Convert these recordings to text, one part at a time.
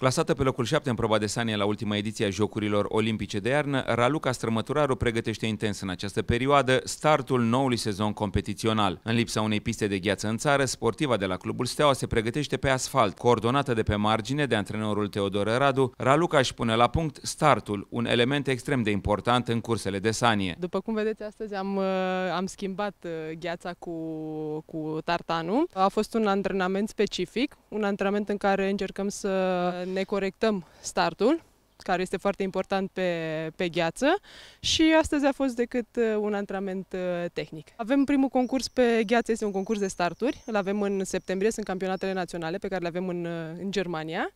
Clasată pe locul 7 în proba de sanie la ultima ediție a Jocurilor Olimpice de iarnă, Raluca Strămăturaru pregătește intens în această perioadă startul noului sezon competițional. În lipsa unei piste de gheață în țară, sportiva de la Clubul Steaua se pregătește pe asfalt. Coordonată de pe margine de antrenorul Teodor Radu, Raluca își pune la punct startul, un element extrem de important în cursele de sanie. După cum vedeți, astăzi am, uh, am schimbat uh, gheața cu, cu tartanul. A fost un antrenament specific, un antrenament în care încercăm să ne corectăm startul, care este foarte important pe, pe gheață și astăzi a fost decât uh, un antrenament uh, tehnic. Avem primul concurs pe gheață, este un concurs de starturi, îl avem în septembrie, sunt campionatele naționale pe care le avem în, uh, în Germania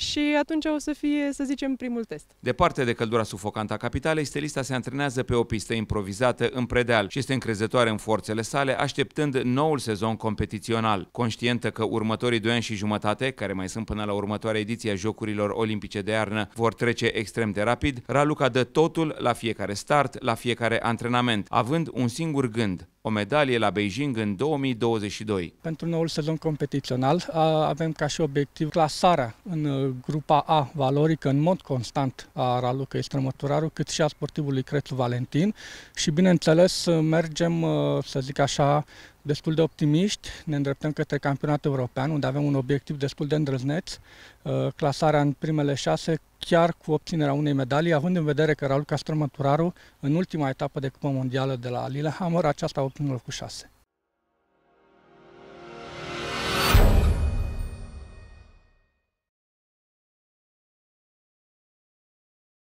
și atunci o să fie, să zicem, primul test. Departe de căldura sufocantă a capitalei, stelista se antrenează pe o pistă improvizată în predeal și este încrezătoare în forțele sale, așteptând noul sezon competițional. Conștientă că următorii doi ani și jumătate, care mai sunt până la următoarea ediție a Jocurilor Olimpice de iarnă, vor trece extrem de rapid, Raluca dă totul la fiecare start, la fiecare antrenament, având un singur gând, o medalie la Beijing în 2022. Pentru noul sezon competițional avem ca și obiectiv clasarea în uh, grupa A valorică în mod constant a Raluca Estrămăturaru, cât și a sportivului Crețu Valentin și bineînțeles mergem, uh, să zic așa, destul de optimiști, ne îndreptăm către campionatul european, unde avem un obiectiv destul de îndrăzneț, uh, clasarea în primele șase, chiar cu obținerea unei medalii, având în vedere că Raluca Strămăturaru, în ultima etapă de Cupa Mondială de la Lillehammer, aceasta a obținut cu șase.